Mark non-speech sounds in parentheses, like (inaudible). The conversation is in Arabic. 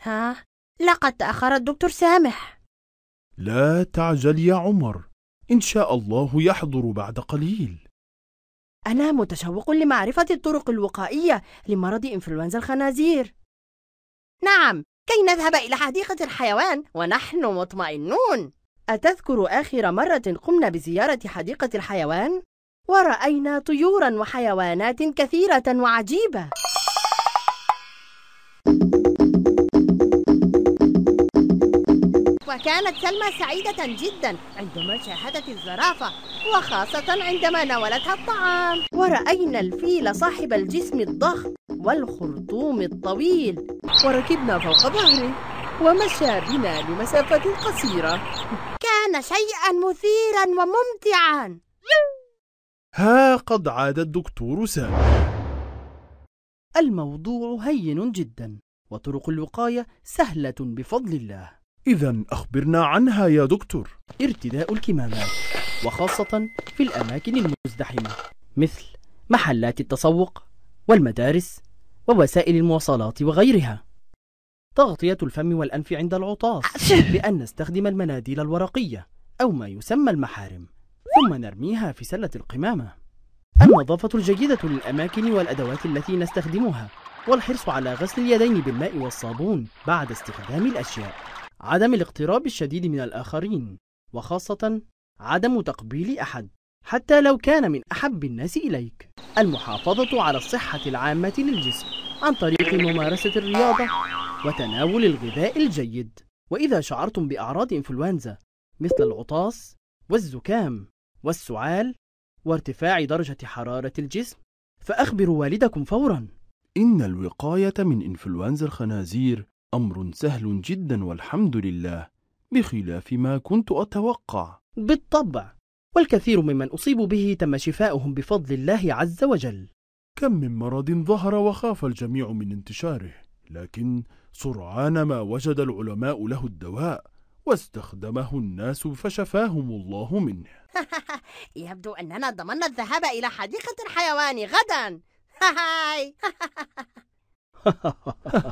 ها لقد تأخر الدكتور سامح لا تعجل يا عمر إن شاء الله يحضر بعد قليل أنا متشوق لمعرفة الطرق الوقائية لمرض إنفلونزا الخنازير نعم كي نذهب إلى حديقة الحيوان ونحن مطمئنون أتذكر آخر مرة قمنا بزيارة حديقة الحيوان؟ ورأينا طيوراً وحيوانات كثيرة وعجيبة وكانت سلمى سعيدة جدا عندما شاهدت الزرافة وخاصة عندما ناولتها الطعام ورأينا الفيل صاحب الجسم الضخم والخرطوم الطويل وركبنا فوق ظهره ومشى بنا لمسافة قصيرة كان شيئا مثيرا وممتعا ها قد عاد الدكتور سامي الموضوع هين جدا وطرق الوقاية سهلة بفضل الله إذا أخبرنا عنها يا دكتور ارتداء الكمامات وخاصة في الأماكن المزدحمة مثل محلات التسوق والمدارس ووسائل المواصلات وغيرها تغطية الفم والأنف عند العطاس بأن (laughs) نستخدم المناديل الورقية أو ما يسمى المحارم ثم نرميها في سلة القمامة النظافة الجيدة للأماكن والأدوات التي نستخدمها والحرص على غسل اليدين بالماء والصابون بعد استخدام الأشياء عدم الاقتراب الشديد من الآخرين وخاصة عدم تقبيل أحد حتى لو كان من أحب الناس إليك المحافظة على الصحة العامة للجسم عن طريق ممارسة الرياضة وتناول الغذاء الجيد وإذا شعرتم بأعراض إنفلونزا مثل العطاس والزكام والسعال وارتفاع درجة حرارة الجسم فأخبروا والدكم فورا إن الوقاية من إنفلونزا الخنازير أمر سهل جدا والحمد لله بخلاف ما كنت أتوقع بالطبع والكثير ممن أصيبوا به تم شفاؤهم بفضل الله عز وجل كم من مرض ظهر وخاف الجميع من انتشاره لكن سرعان ما وجد العلماء له الدواء واستخدمه الناس فشفاهم الله منه (laughs) يبدو أننا ضمننا الذهاب إلى حديقة الحيوان غدا (laughs) هاي (laughs)